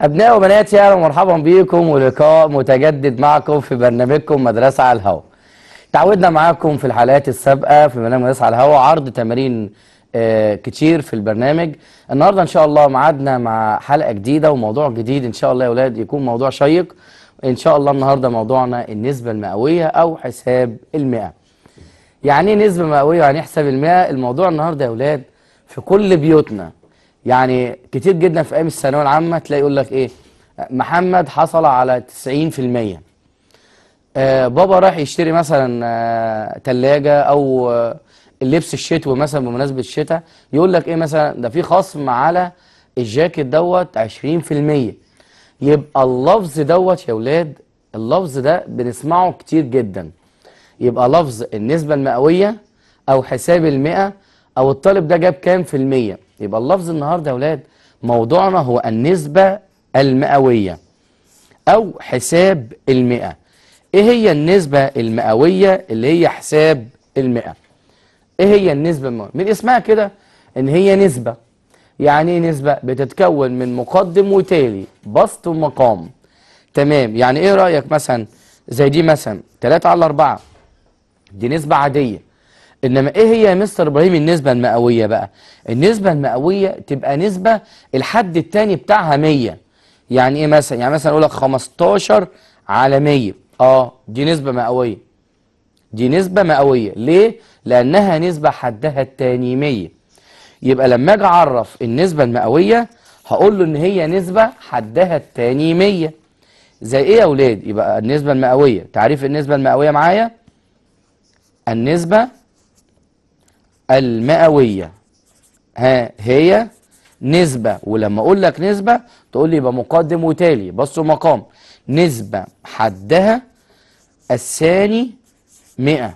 أبناء وبناتي أهلا ومرحبا بيكم ولقاء متجدد معكم في برنامجكم مدرسة على الهواء. تعودنا معاكم في الحلقات السابقة في برنامج مدرسة على الهواء عرض تمارين آه، كتير في البرنامج. النهاردة إن شاء الله معادنا مع حلقة جديدة وموضوع جديد إن شاء الله يا أولاد يكون موضوع شيق. إن شاء الله النهاردة موضوعنا النسبة المئوية أو حساب المئة. يعني إيه نسبة مئوية ويعني إيه حساب المئة؟ الموضوع النهاردة يا أولاد في كل بيوتنا يعني كتير جدا في ايام الثانويه العامه تلاقي يقول لك ايه محمد حصل على 90% آه بابا راح يشتري مثلا آه تلاجة او آه اللبس الشتوي مثلا بمناسبه الشتاء يقول لك ايه مثلا ده في خصم على الجاكيت دوت 20% يبقى اللفظ دوت يا اولاد اللفظ ده بنسمعه كتير جدا يبقى لفظ النسبه المئويه او حساب المئه او الطالب ده جاب كام في المية يبقى اللفظ النهاردة يا ولاد موضوعنا هو النسبة المئوية او حساب المئة ايه هي النسبة المئوية اللي هي حساب المئة ايه هي النسبة المئوية من اسمها كده ان هي نسبة يعني ايه نسبة بتتكون من مقدم وتالي بسط ومقام تمام يعني ايه رأيك مثلا زي دي مثلا 3 على 4 دي نسبة عادية إنما إيه هي يا مستر إبراهيم النسبة المئوية بقى النسبة المئوية تبقى نسبة الحد الثاني بتاعها 100 يعني إيه مثلا يعني مثلا أقول لك 15 على 100 آه دي نسبة مئوية دي نسبة مئوية ليه؟ لأنها نسبة حدها الثاني 100 يبقى لما أجي أعرف النسبة المئوية هقول له إن هي نسبة حدها الثاني 100 زي إيه يا أولاد؟ يبقى النسبة المئوية تعريف النسبة المئوية معايا النسبة المئوية ها هي نسبة ولما أقول لك نسبة تقول لي يبقى مقدم وتالي بص مقام نسبة حدها الثاني 100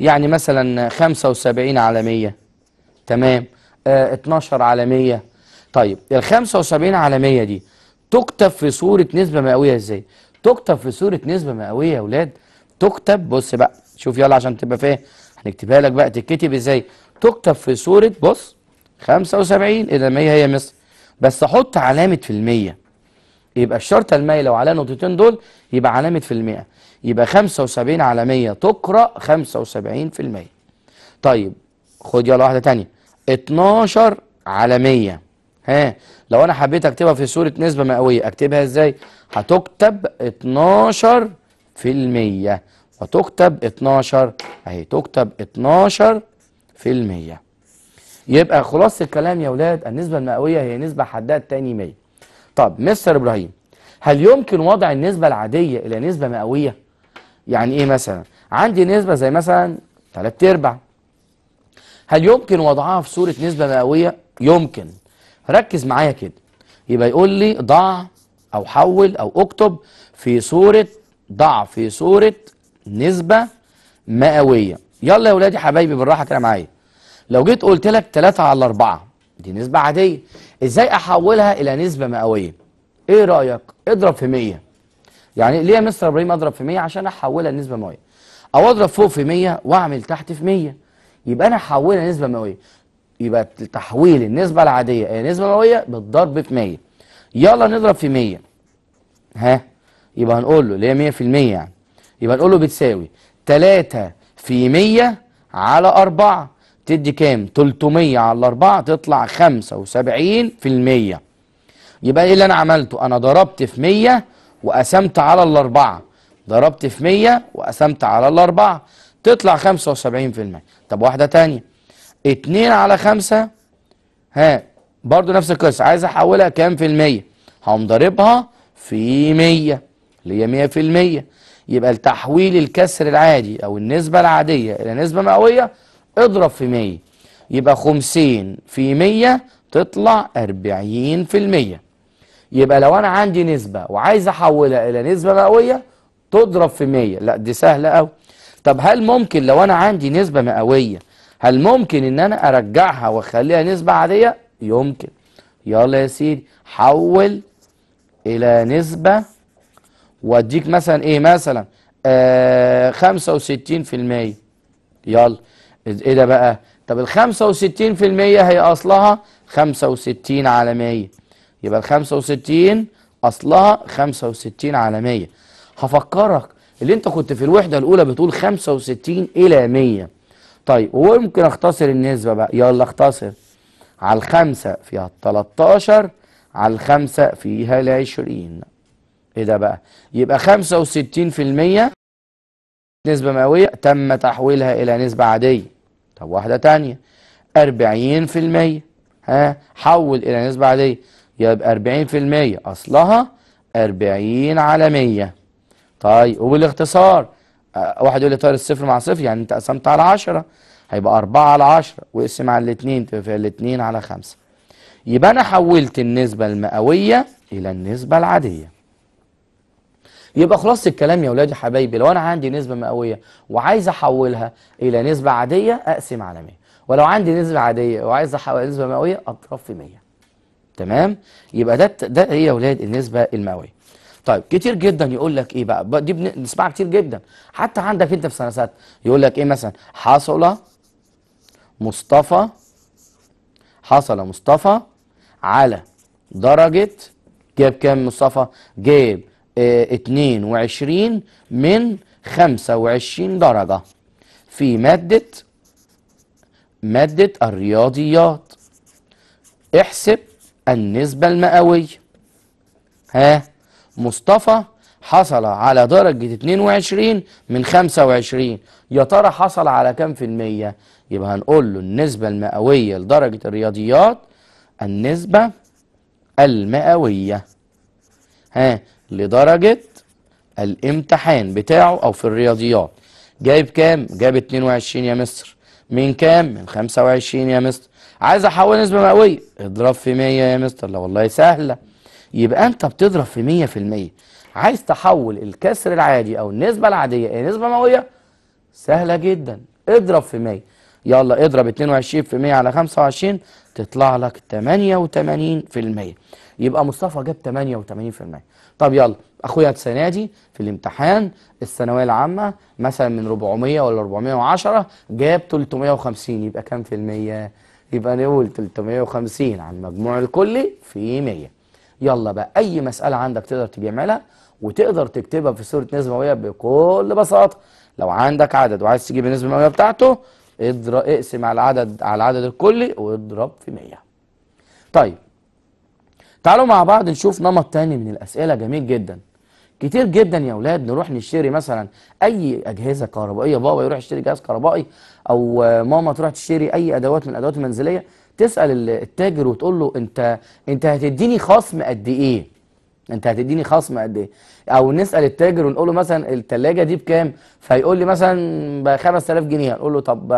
يعني مثلا 75 على 100 تمام آه 12 على 100 طيب ال 75 على 100 دي تكتب في صورة نسبة مئوية ازاي؟ تكتب في صورة نسبة مئوية يا ولاد تكتب بص بقى شوف يلا عشان تبقى فاهم هنكتبها لك بقى تتكتب ازاي تكتب في صورة بص 75 إذا 100 هي مصر بس أحط علامة في المية يبقى الشرطة المية لو على نقطتين دول يبقى علامة في المية يبقى 75 على 100 تقرأ 75 في المية طيب خد يلا واحدة تانية 12 على 100 ها لو أنا حبيت أكتبها في صورة نسبة مئوية أكتبها إزاي؟ هتكتب 12 في المية فتكتب 12 اهي تكتب 12 في المية يبقى خلاصة الكلام يا ولاد النسبة المئوية هي نسبة حدها التاني 100 طب مستر إبراهيم هل يمكن وضع النسبة العادية إلى نسبة مئوية؟ يعني إيه مثلا؟ عندي نسبة زي مثلا 3 أرباع هل يمكن وضعها في صورة نسبة مئوية؟ يمكن ركز معايا كده يبقى يقول لي ضع أو حول أو أكتب في صورة ضع في صورة نسبة مئوية يلا يا ولادي حبايبي بالراحة كده معايا لو جيت قلت لك 3 على 4 دي نسبة عادية ازاي احولها الى نسبة مئوية ايه رأيك اضرب في 100 يعني ليه يا مستر ابراهيم اضرب في 100 عشان احولها لنسبة مئوية او اضرب فوق في 100 واعمل تحت في 100 يبقى انا احولها نسبة مئوية يبقى تحويل النسبة العادية الى نسبة مئوية بالضرب في 100 يلا نضرب في 100 ها يبقى هنقول له اللي هي 100% يعني يبقى نقول له بتساوي 3 في 100 على 4 تدي كام 300 على 4 تطلع 75% يبقى ايه اللي انا عملته انا ضربت في 100 وقسمت على الأربعة ضربت في 100 وقسمت على الأربعة تطلع 75% طب واحدة تانية 2 على 5 ها برضو نفس القصة عايز أحولها كام في المية هقوم ضاربها في 100 اللي هي 100% يبقى لتحويل الكسر العادي أو النسبة العادية إلى نسبة مئوية اضرب في 100 يبقى 50 في 100 تطلع 40% يبقى لو أنا عندي نسبة وعايز أحولها إلى نسبة مئوية تضرب في 100 لا دي سهلة أوي طب هل ممكن لو أنا عندي نسبة مئوية هل ممكن إن أنا أرجعها وأخليها نسبة عادية؟ يمكن يلا يا سيدي حول إلى نسبة واديك مثلا ايه مثلا آه 65% يلا ايه ده بقى طب ال 65% هي اصلها 65 على 100 يبقى ال 65 اصلها 65 على 100 هفكرك اللي انت كنت في الوحده الاولى بتقول 65 الى 100 طيب وممكن اختصر النسبه بقى يلا اختصر على 5 فيها ال 13 على 5 فيها ال 20 ايه ده بقى يبقى 65% نسبة مئوية تم تحويلها إلى نسبة عادية طب واحدة تانية 40% ها حول إلى نسبة عادية يبقى 40% أصلها 40 على 100 طيب وبالاختصار واحد يقول لي طير الصفر مع صفر يعني أنت قسمت على 10 هيبقى 4 على 10 واقسم على الاثنين تبقى الاثنين على 5 يبقى أنا حولت النسبة المئوية إلى النسبة العادية يبقى خلاصة الكلام يا ولادي حبايبي لو انا عندي نسبة مئوية وعايز احولها الى نسبة عادية اقسم على 100 ولو عندي نسبة عادية وعايز احول نسبة مئوية اضرب في 100 تمام يبقى ده ده هي إيه يا ولاد النسبة المئوية طيب كتير جدا يقول لك ايه بقى دي بنسمعها كتير جدا حتى عندك انت في سنه يقول لك ايه مثلا حصل مصطفى حصل مصطفى على درجه جاب كام مصطفى؟ جاب 22 من 25 درجة في مادة مادة الرياضيات احسب النسبة المئوية ها مصطفى حصل على درجة 22 من 25 يا ترى حصل على كام في المية يبقى هنقول له النسبة المئوية لدرجة الرياضيات النسبة المئوية ها لدرجة الامتحان بتاعه أو في الرياضيات جايب كام؟ جايب 22 يا مستر من كام؟ من 25 يا مستر عايز أحول نسبة مئوية اضرب في 100 يا مستر لا والله سهلة يبقى أنت بتضرب في 100% عايز تحول الكسر العادي أو النسبة العادية إلى نسبة مئوية سهلة جدا اضرب في 100 يلا اضرب 22% على 25 تطلع لك 88% يبقى مصطفى جاب 88% طب يلا اخويا السنه دي في الامتحان الثانويه العامه مثلا من 400 ولا 410 جاب 350 يبقى كام في المية يبقى نقول 350 على المجموع الكلي في 100 يلا بقى اي مساله عندك تقدر تعملها وتقدر تكتبها في صوره نسبه مئويه بكل بساطه لو عندك عدد وعايز تجيب النسبه المئويه بتاعته اضرب اقسم على العدد على العدد الكلي واضرب في 100 طيب تعالوا مع بعض نشوف نمط تاني من الأسئلة جميل جدا كتير جدا يا اولاد نروح نشتري مثلا اي اجهزه كهربائيه بابا يروح يشتري جهاز كهربائي او ماما تروح تشتري اي ادوات من الادوات المنزليه تسال التاجر وتقول له انت انت هتديني خصم قد ايه انت هتديني خصم قد ايه او نسال التاجر ونقول له مثلا التلاجة دي بكام فيقول لي مثلا ب 5000 جنيه هنقول له طب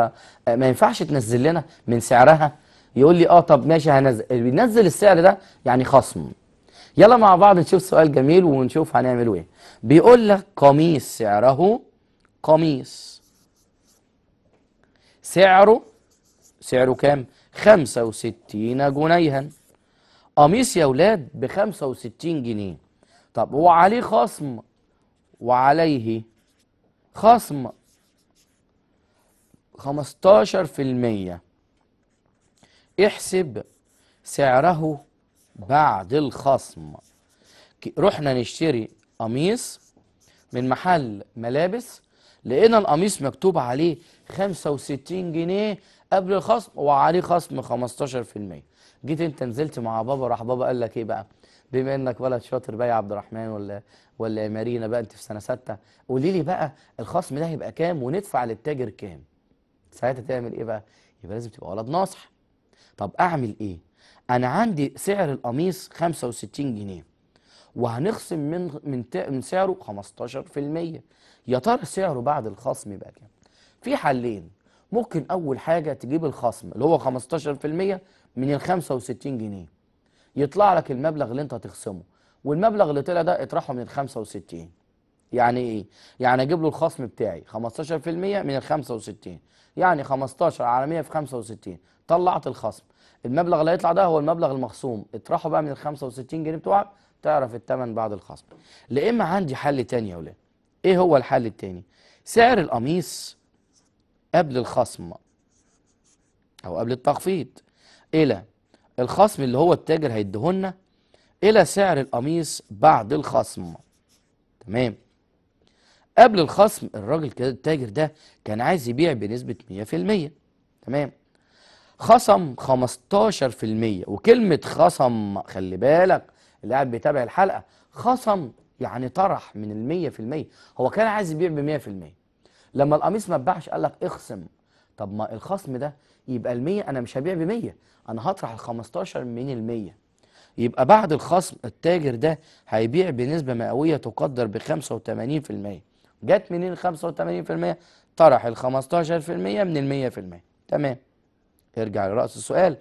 ما ينفعش تنزل لنا من سعرها يقول لي اه طب ماشي هنزل بينزل السعر ده يعني خصم يلا مع بعض نشوف سؤال جميل ونشوف هنعمل ايه بيقول لك قميص سعره قميص سعره سعره كام 65 جنيها قميص يا اولاد ب 65 جنيه طب هو عليه خصم وعليه خصم 15% احسب سعره بعد الخصم رحنا نشتري قميص من محل ملابس لقينا القميص مكتوب عليه 65 جنيه قبل الخصم وعليه خصم 15% جيت انت نزلت مع بابا راح بابا قال لك ايه بقى بما انك ولد شاطر بقى يا عبد الرحمن ولا ولا مارينا بقى انت في سنه سته قولي لي بقى الخصم ده هيبقى كام وندفع للتاجر كام ساعتها تعمل ايه بقى يبقى لازم تبقى ولد ناصح طب اعمل ايه انا عندي سعر القميص 65 جنيه وهنخصم من من, من سعره 15% يا ترى سعره بعد الخصم بقى كام في حلين ممكن اول حاجه تجيب الخصم اللي هو 15% من ال 65 جنيه يطلع لك المبلغ اللي انت هتخصمه والمبلغ اللي طلع ده اطرحه من ال 65 يعني ايه يعني اجيب له الخصم بتاعي 15% من ال 65 يعني 15 على 100 في 65 طلعت الخصم المبلغ اللي هيطلع ده هو المبلغ المخصوم اطرحه بقى من ال 65 جنيه بتوعك تعرف الثمن بعد الخصم لا اما عندي حل تاني يا ولاد ايه هو الحل التاني سعر القميص قبل الخصم او قبل التخفيض الى الخصم اللي هو التاجر هيديهولنا الى سعر القميص بعد الخصم تمام قبل الخصم الراجل كده التاجر ده كان عايز يبيع بنسبه 100% تمام خصم 15% وكلمة خصم خلي بالك اللي قاعد بيتابع الحلقة خصم يعني طرح من المية في المية هو كان عايز يبيع بمية في المية لما القميص ما اتباعش قال لك اخصم طب ما الخصم ده يبقى المية أنا مش هبيع بمية أنا هطرح 15 من المية يبقى بعد الخصم التاجر ده هيبيع بنسبة مئوية تقدر ب 85% جت منين الخمسة 85%؟ طرح ال 15% من المية في المية تمام ارجع لرأس السؤال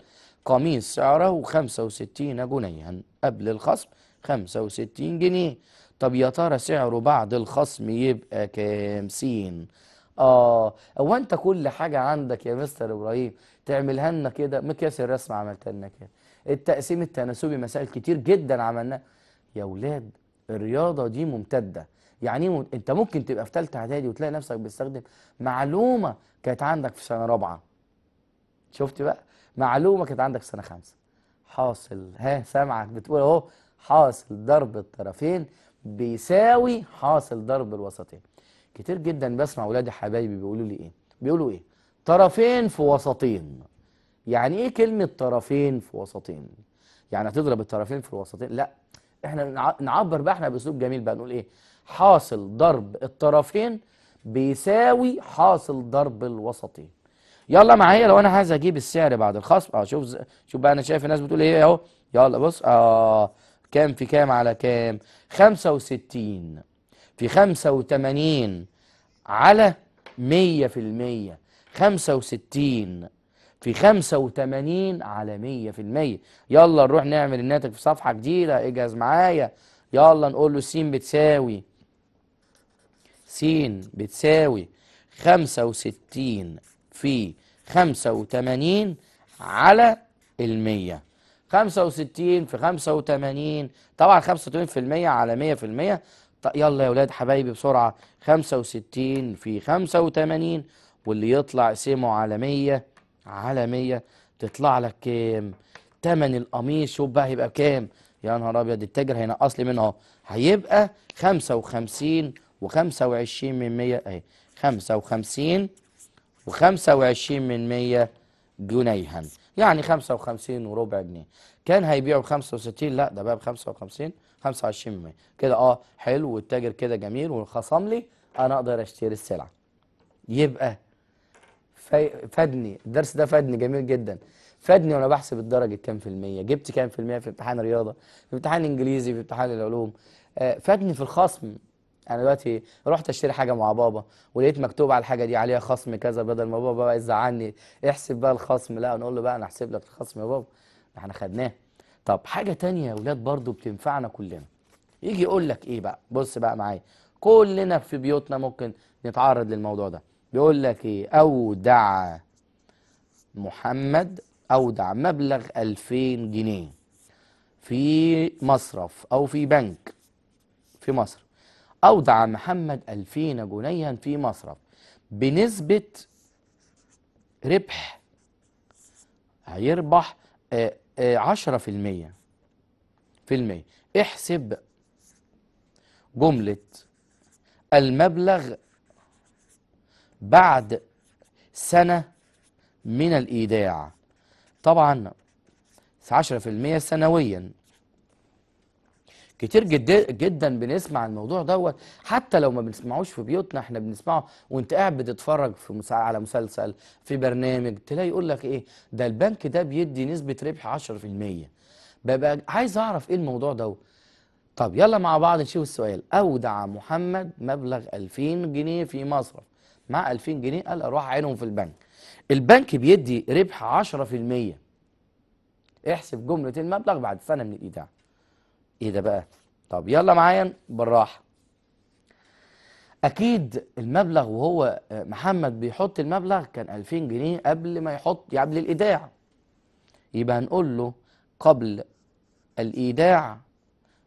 قميص سعره 65 جنيها قبل الخصم 65 جنيه طب يا ترى سعره بعد الخصم يبقى كام سين اه هو انت كل حاجه عندك يا مستر ابراهيم تعملها لنا كده مقياس الرسم عملتها لنا كده التقسيم التناسبي مسائل كتير جدا عملناها يا ولاد الرياضه دي ممتده يعني إيه انت ممكن تبقى في ثالثه اعدادي وتلاقي نفسك بتستخدم معلومه كانت عندك في سنه رابعه شفتي بقى معلومه كانت عندك سنه خمسه حاصل ها سامعك بتقول اهو حاصل ضرب الطرفين بيساوي حاصل ضرب الوسطين كتير جدا بسمع ولادي حبايبي بيقولوا لي ايه بيقولوا ايه طرفين في وسطين يعني ايه كلمه طرفين في وسطين يعني هتضرب الطرفين في الوسطين لا احنا نعبر بقى احنا باسلوب جميل بقى نقول ايه حاصل ضرب الطرفين بيساوي حاصل ضرب الوسطين يلا معايا لو انا عايز اجيب السعر بعد الخصم اه شوف شوف بقى انا شايف الناس بتقول ايه اهو يلا بص اه كام في كام على كام 65 في 85 على 100% 65 في 85 على 100% يلا نروح نعمل الناتج في صفحة جديدة اجهز معايا يلا نقول له س بتساوي س بتساوي 65 في 85 على المية 65 في 85 طبعا 85% على 100% يلا يا ولاد حبايبي بسرعة 65 في 85 واللي يطلع سمه على 100 على 100 تطلع لك كام؟ تمن القميص شوف بقى هيبقى كام؟ يا نهار ابيض التاجر هينقص لي منه اهو هيبقى 55 و25 من 100 اهي 55 وخمسة وعشرين من مية جنيها يعني خمسة وخمسين وربع جنيه كان هيبيعه بخمسة وستين لا ده بقى بخمسة وخمسين خمسة وعشرين من مية كده اه حلو والتاجر كده جميل والخصم لي انا اقدر اشتري السلعة يبقى فادني الدرس ده فادني جميل جدا فادني وانا بحسب الدرجه كام في الميه جبت كام في الميه في امتحان الرياضة في امتحان انجليزي في امتحان العلوم آه، فادني في الخصم انا دلوقتي رحت اشتري حاجه مع بابا ولقيت مكتوب على الحاجه دي عليها خصم كذا بدل ما بابا بقى يزعلني احسب بقى الخصم لا نقول له بقى انا احسب لك الخصم يا بابا احنا خدناه طب حاجه تانية يا اولاد برضو بتنفعنا كلنا يجي يقول لك ايه بقى بص بقى معايا كلنا في بيوتنا ممكن نتعرض للموضوع ده بيقول لك ايه اودع محمد اودع مبلغ 2000 جنيه في مصرف او في بنك في مصر أودع محمد ألفين جنيها في مصرف بنسبة ربح هيربح آه، آه، عشرة في المية في المية احسب جملة المبلغ بعد سنة من الإيداع طبعا 10% سنويا كتير جدا جدا بنسمع الموضوع دوت حتى لو ما بنسمعوش في بيوتنا احنا بنسمعه وانت قاعد بتتفرج في مسا... على مسلسل في برنامج تلاقي يقول لك ايه ده البنك ده بيدي نسبه ربح 10% ببقى عايز اعرف ايه الموضوع دوت طب يلا مع بعض نشوف السؤال اودع محمد مبلغ 2000 جنيه في مصرف مع 2000 جنيه قال اروح اعينهم في البنك البنك بيدي ربح 10% احسب جمله المبلغ بعد سنه من الايداع ايه ده بقى طب يلا معايا بالراحه اكيد المبلغ وهو محمد بيحط المبلغ كان 2000 جنيه قبل ما يحط يعني قبل الايداع يبقى هنقول له قبل الايداع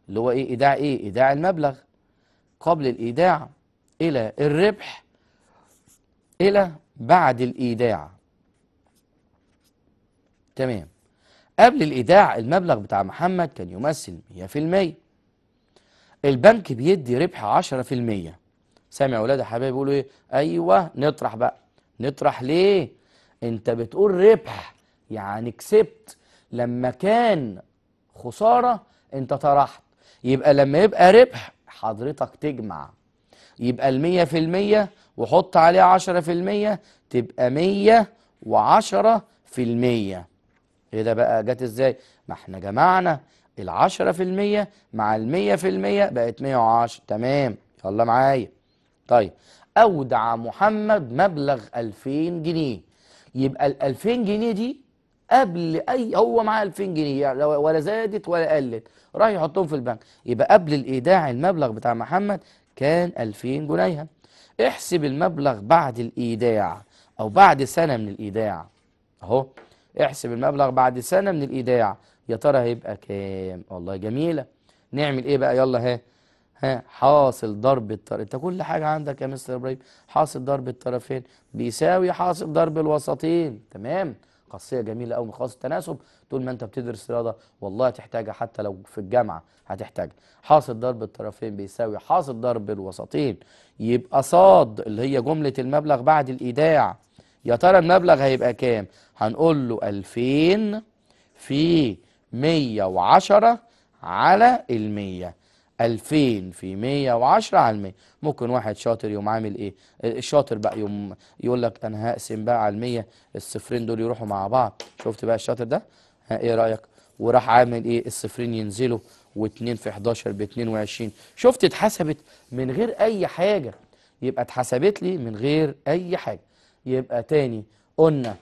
اللي هو ايه ايداع ايه ايداع المبلغ قبل الايداع الى الربح الى بعد الايداع تمام قبل الإيداع المبلغ بتاع محمد كان يمثل 100% البنك بيدي ربح 10% سامع ولاد حبايبي بيقولوا ايه ايوه نطرح بقى نطرح ليه انت بتقول ربح يعني كسبت لما كان خسارة انت طرحت يبقى لما يبقى ربح حضرتك تجمع يبقى المية في المية وحط عليها عشرة في المية تبقى مية وعشرة في المية ايه ده بقى جت ازاي ما احنا جمعنا العشرة في المية مع المية في المية بقت مية تمام يلا معايا طيب اودع محمد مبلغ الفين جنيه يبقى الالفين جنيه دي قبل اي هو معاه 2000 جنيه يعني ولا زادت ولا قلت راح يحطهم في البنك يبقى قبل الايداع المبلغ بتاع محمد كان 2000 جنيه احسب المبلغ بعد الايداع او بعد سنه من الايداع اهو احسب المبلغ بعد سنة من الإيداع يا ترى هيبقى كام والله جميلة نعمل إيه بقى يلا ها ها حاصل ضرب الطرف انت كل حاجة عندك يا مستر إبراهيم حاصل ضرب الطرفين بيساوي حاصل ضرب الوسطين تمام قصية جميلة أو من التناسب طول ما انت بتدرس رياضة والله هتحتاجها حتى لو في الجامعة هتحتاجها حاصل ضرب الطرفين بيساوي حاصل ضرب الوسطين يبقى صاد اللي هي جملة المبلغ بعد الإيداع يا ترى المبلغ هيبقى كام هنقول له 2000 في 110 على ال 100 2000 في 110 على ال 100 ممكن واحد شاطر يقوم عامل ايه الشاطر بقى يقوم يقول لك انا هقسم بقى على ال 100 الصفرين دول يروحوا مع بعض شفت بقى الشاطر ده ها ايه رايك وراح عامل ايه الصفرين ينزلوا و2 في 11 ب 22 شفت اتحسبت من غير اي حاجه يبقى اتحسبت لي من غير اي حاجه يبقى تاني قلنا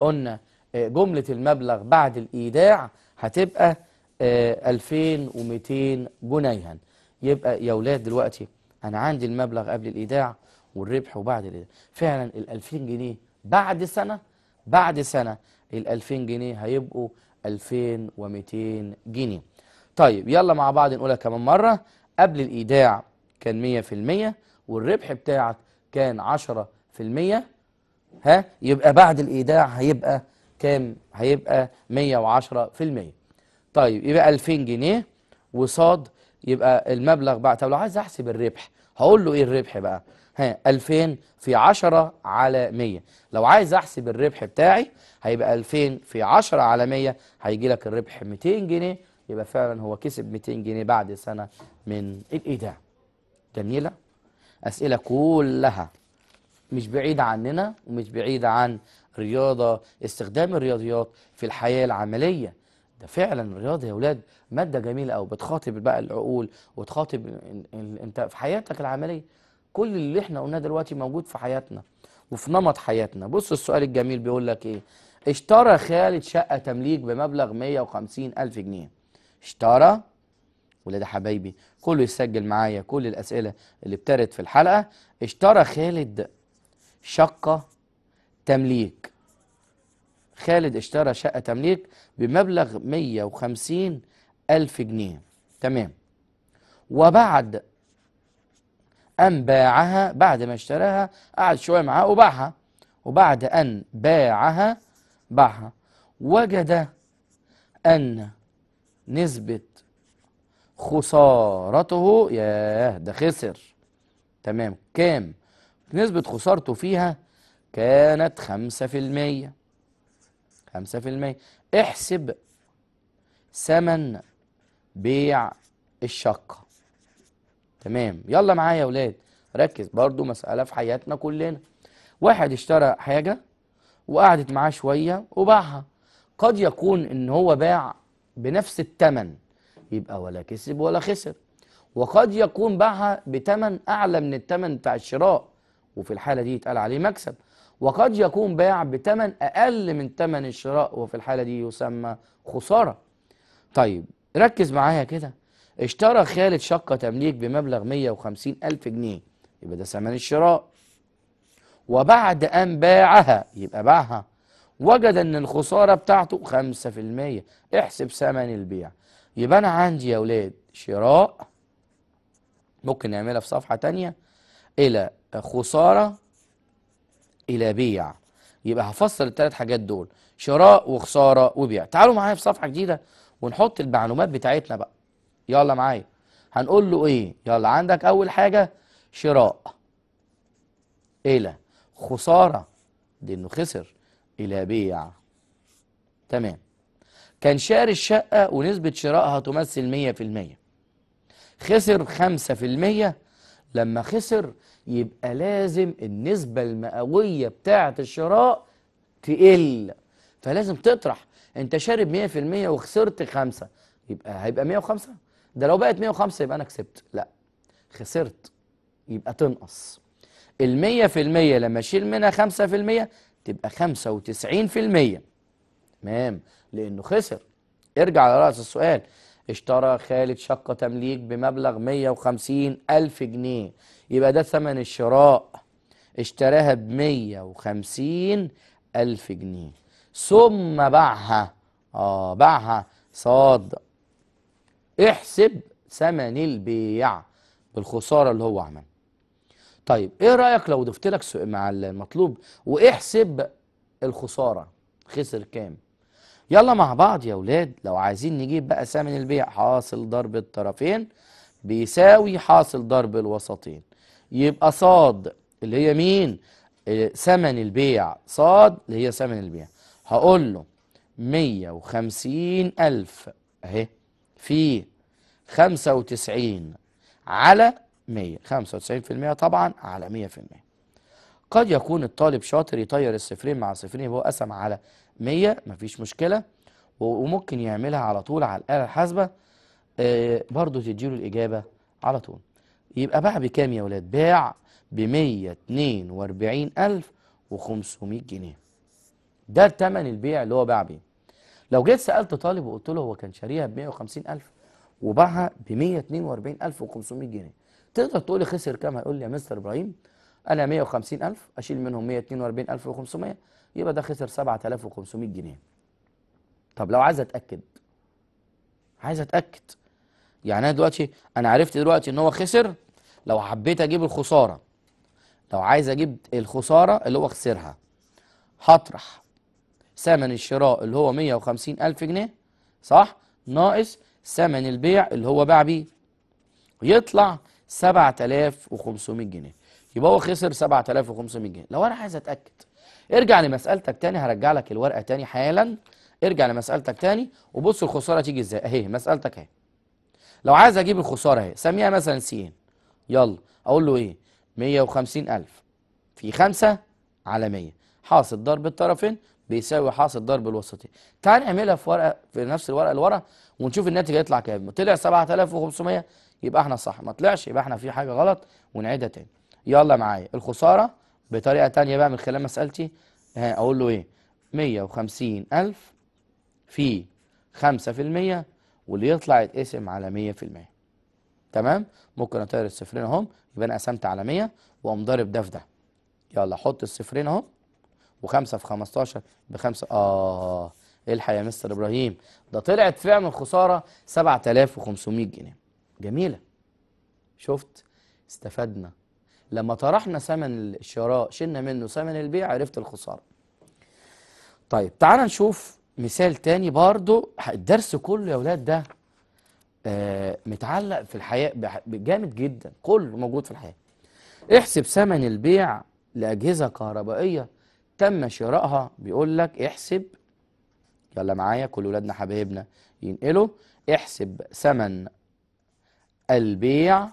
قلنا آه، جملة المبلغ بعد الإيداع هتبقى 2200 آه، جنيها يبقى يا ولاد دلوقتي أنا عندي المبلغ قبل الإيداع والربح وبعد الإيداع فعلا ال 2000 جنيه بعد سنة بعد سنة ال 2000 جنيه هيبقوا 2200 جنيه طيب يلا مع بعض نقولها كمان مرة قبل الإيداع كان 100% والربح بتاعك كان 10 في المية ها يبقى بعد الإيداع هيبقى كام هيبقى 110 في المية طيب يبقى 2000 جنيه وصاد يبقى المبلغ بقى طب لو عايز أحسب الربح هقول له إيه الربح بقى ها 2000 في 10 على مية لو عايز احسب الربح بتاعي هيبقى 2000 في 10 على مية هيجي لك الربح 200 جنيه يبقى فعلا هو كسب 200 جنيه بعد سنه من الايداع جميله اسئله كلها مش بعيدة عننا ومش بعيدة عن رياضة استخدام الرياضيات في الحياة العملية ده فعلا الرياضة يا اولاد مادة جميلة قوي بتخاطب بقى العقول وتخاطب انت في حياتك العملية كل اللي احنا قلناه دلوقتي موجود في حياتنا وفي نمط حياتنا بص السؤال الجميل بيقول لك ايه اشترى خالد شقة تمليك بمبلغ 150 ألف جنيه اشترى ولاد حبايبي كله يسجل معايا كل الأسئلة اللي ابتدت في الحلقة اشترى خالد شقة تمليك خالد اشترى شقة تمليك بمبلغ 150 ألف جنيه تمام وبعد أن باعها بعد ما اشتراها قعد شوية معاه وباعها وبعد أن باعها باعها وجد أن نسبة خسارته ياه ده خسر تمام كام نسبة خسارته فيها كانت خمسة في المية خمسة في المية احسب ثمن بيع الشقة تمام يلا معايا يا ولاد ركز برضو مسألة في حياتنا كلنا واحد اشترى حاجة وقعدت معاه شوية وباعها قد يكون ان هو باع بنفس التمن يبقى ولا كسب ولا خسر وقد يكون باعها بتمن اعلى من التمن بتاع الشراء وفي الحالة دي يتقال عليه مكسب وقد يكون باع بتمن أقل من تمن الشراء وفي الحالة دي يسمى خسارة طيب ركز معايا كده اشترى خالد شقة تمليك بمبلغ 150 ألف جنيه يبقى ده ثمن الشراء وبعد أن باعها يبقى باعها وجد أن الخسارة بتاعته 5% احسب ثمن البيع يبقى أنا عندي يا أولاد شراء ممكن نعملها في صفحة تانية إلى خسارة إلى بيع يبقى هفصل الثلاث حاجات دول شراء وخسارة وبيع تعالوا معايا في صفحة جديدة ونحط المعلومات بتاعتنا بقى يلا معايا هنقول له ايه يلا عندك اول حاجة شراء الى خسارة دي انه خسر الى بيع تمام كان شاري الشقة ونسبة شرائها تمثل 100% خسر 5% لما خسر يبقى لازم النسبة المئوية بتاعة الشراء تقل فلازم تطرح انت شارب 100% وخسرت 5 يبقى هيبقى 105 ده لو بقت 105 يبقى انا كسبت لا خسرت يبقى تنقص ال 100% لما اشيل منها 5% تبقى 95% تمام لانه خسر ارجع على راس السؤال اشترى خالد شقة تمليك بمبلغ 150 ألف جنيه يبقى ده ثمن الشراء اشتراها ب 150 ألف جنيه ثم باعها اه باعها صاد احسب ثمن البيع بالخسارة اللي هو عملها طيب ايه رأيك لو ضفت لك مع المطلوب واحسب الخسارة خسر كام يلا مع بعض يا ولاد لو عايزين نجيب بقى ثمن البيع حاصل ضرب الطرفين بيساوي حاصل ضرب الوسطين يبقى صاد اللي هي مين ثمن آه، البيع صاد اللي هي ثمن البيع هقول له 150 ألف أهي في 95 على 100 95% طبعا على 100% قد يكون الطالب شاطر يطير الصفرين مع صفرين يبقى هو قسم على 100 مفيش مشكلة وممكن يعملها على طول على الآلة الحاسبة آه، برضه تديله الإجابة على طول يبقى باع بكام يا ولاد باع ب 142500 جنيه ده تمن البيع اللي هو باع بيه لو جيت سألت طالب وقلت له هو كان شاريها ب 150000 وباعها ب 142500 جنيه تقدر تقول لي خسر كام هيقول لي يا مستر ابراهيم انا 150000 اشيل منهم 142500 يبقى ده خسر 7500 جنيه طب لو عايز اتاكد عايز اتاكد يعني انا دلوقتي انا عرفت دلوقتي ان هو خسر لو حبيت اجيب الخساره لو عايز اجيب الخساره اللي هو خسرها هطرح ثمن الشراء اللي هو 150000 جنيه صح ناقص ثمن البيع اللي هو باع بيه يطلع 7500 جنيه يبقى هو خسر 7500 جنيه لو انا عايز اتاكد ارجع لمسألتك تاني هرجع لك الورقة تاني حالا ارجع لمسألتك تاني وبص الخسارة تيجي ازاي اهي مسألتك اهي لو عايز اجيب الخسارة اهي سميها مثلا س يلا اقول له ايه 150000 في 5 على 100 حاصل ضرب الطرفين بيساوي حاصل ضرب الوسطين تعال نعملها في ورقه في نفس الورقه اللي ورا ونشوف الناتج هيطلع كام طلع 7500 يبقى احنا صح ما طلعش يبقى احنا في حاجه غلط ونعيدها تاني يلا معايا الخساره بطريقة تانية بقى من خلال مسألتي آه، أقول له إيه 150 ألف في 5% واللي يطلع يتقسم على 100% تمام ممكن أطير الصفرين أهم يبقى أنا قسمت على 100 وأقوم ضارب ده في ده يلا حط الصفرين أهم و5 في 15 ب 5 آه إيه الحق يا مستر إبراهيم ده طلعت فعلا الخسارة 7500 جنيه جميلة شفت استفدنا لما طرحنا ثمن الشراء شلنا منه ثمن البيع عرفت الخسارة طيب تعال نشوف مثال تاني برضو الدرس كله يا ولاد ده آه، متعلق في الحياة جامد جدا كله موجود في الحياة احسب ثمن البيع لأجهزة كهربائية تم شرائها بيقول لك احسب يلا معايا كل ولادنا حبايبنا ينقلوا احسب ثمن البيع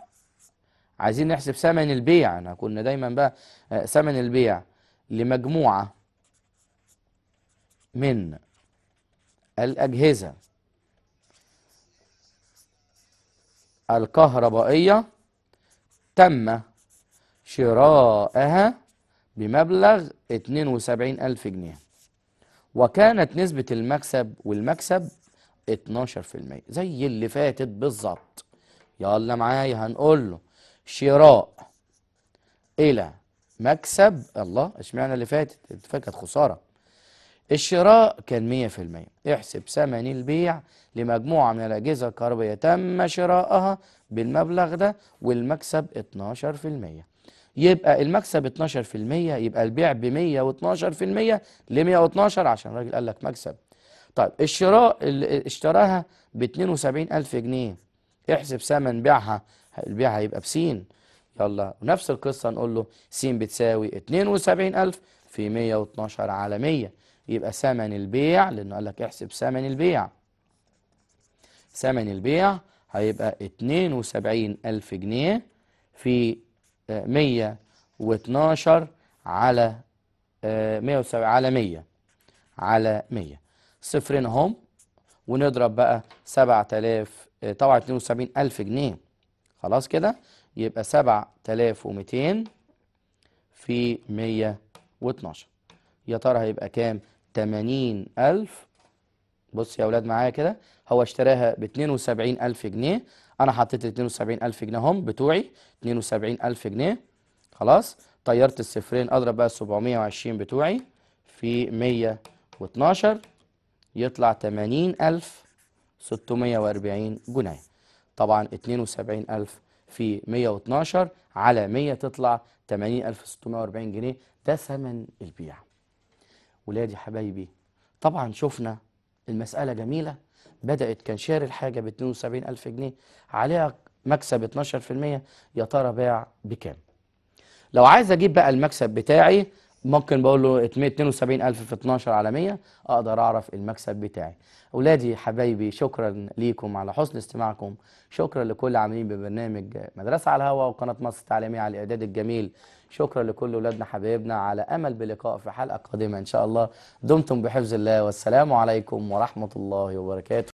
عايزين نحسب ثمن البيع احنا كنا دايما بقى آه، ثمن البيع لمجموعة من الأجهزة الكهربائية تم شراءها بمبلغ 72 ألف جنيه وكانت نسبة المكسب والمكسب 12% زي اللي فاتت بالظبط يلا معايا هنقول له شراء إلى مكسب الله اشمعنى اللي فاتت اللي فاتت خسارة الشراء كان 100% احسب ثمن البيع لمجموعة من الأجهزة الكهربائية تم شراءها بالمبلغ ده والمكسب 12% يبقى المكسب 12% يبقى البيع ب 112% ل 112 عشان الراجل قال لك مكسب طيب الشراء اللي اشتراها ب 72000 جنيه احسب ثمن بيعها البيع هيبقى بسين يلا ونفس القصة نقول له س بتساوي 72000 في 112 على 100 يبقى ثمن البيع لأنه قال لك احسب ثمن البيع ثمن البيع هيبقى 72000 جنيه في 112 آه، على 100 آه، على 100 على 100 صفرين هم ونضرب بقى 7000 آه، طبعا 72000 جنيه خلاص كده يبقى 7200 في 112 يا ترى هيبقى كام 80000 بص يا اولاد معايا كده هو اشتراها ب 72000 جنيه انا حطيت 72000 جنيه هم بتوعي 72000 جنيه خلاص طيرت الصفرين اضرب بقى 720 بتوعي في 112 يطلع 80640 جنيه طبعا 72000 في 112 على 100 تطلع 80640 جنيه ده ثمن البيع ولادي حبايبي طبعا شفنا المسألة جميلة بدأت كان شاري الحاجة ب 72000 جنيه عليها مكسب 12% يا ترى باع بكام لو عايز اجيب بقى المكسب بتاعي ممكن بقول له 72000 في 12 على 100 اقدر اعرف المكسب بتاعي اولادي حبايبي شكرا ليكم على حسن استماعكم شكرا لكل عاملين ببرنامج مدرسه على الهواء وقناه مصر التعليميه على الاعداد الجميل شكرا لكل اولادنا حبايبنا على امل بلقاء في حلقه قادمه ان شاء الله دمتم بحفظ الله والسلام عليكم ورحمه الله وبركاته